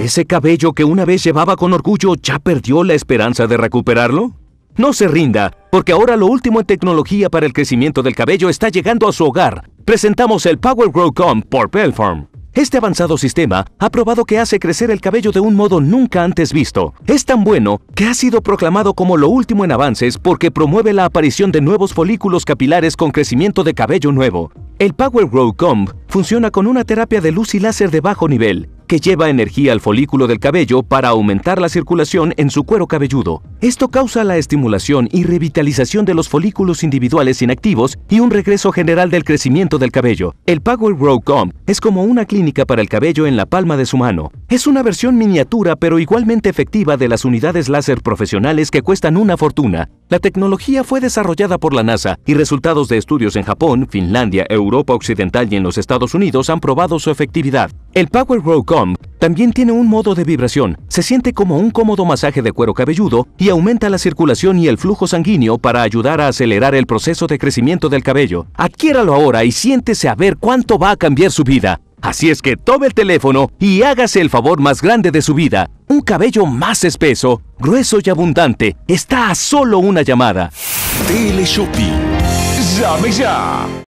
¿Ese cabello que una vez llevaba con orgullo ya perdió la esperanza de recuperarlo? No se rinda, porque ahora lo último en tecnología para el crecimiento del cabello está llegando a su hogar. Presentamos el Power Grow Comb por Farm. Este avanzado sistema ha probado que hace crecer el cabello de un modo nunca antes visto. Es tan bueno que ha sido proclamado como lo último en avances porque promueve la aparición de nuevos folículos capilares con crecimiento de cabello nuevo. El Power Grow Comb funciona con una terapia de luz y láser de bajo nivel que lleva energía al folículo del cabello para aumentar la circulación en su cuero cabelludo. Esto causa la estimulación y revitalización de los folículos individuales inactivos y un regreso general del crecimiento del cabello. El Power Grow Comb es como una clínica para el cabello en la palma de su mano. Es una versión miniatura pero igualmente efectiva de las unidades láser profesionales que cuestan una fortuna. La tecnología fue desarrollada por la NASA y resultados de estudios en Japón, Finlandia, Europa Occidental y en los Estados Unidos han probado su efectividad. El Power Grow Comb también tiene un modo de vibración. Se siente como un cómodo masaje de cuero cabelludo y aumenta la circulación y el flujo sanguíneo para ayudar a acelerar el proceso de crecimiento del cabello. Adquiéralo ahora y siéntese a ver cuánto va a cambiar su vida. Así es que tome el teléfono y hágase el favor más grande de su vida. Un cabello más espeso, grueso y abundante está a solo una llamada. Teleshopping. Llame ya.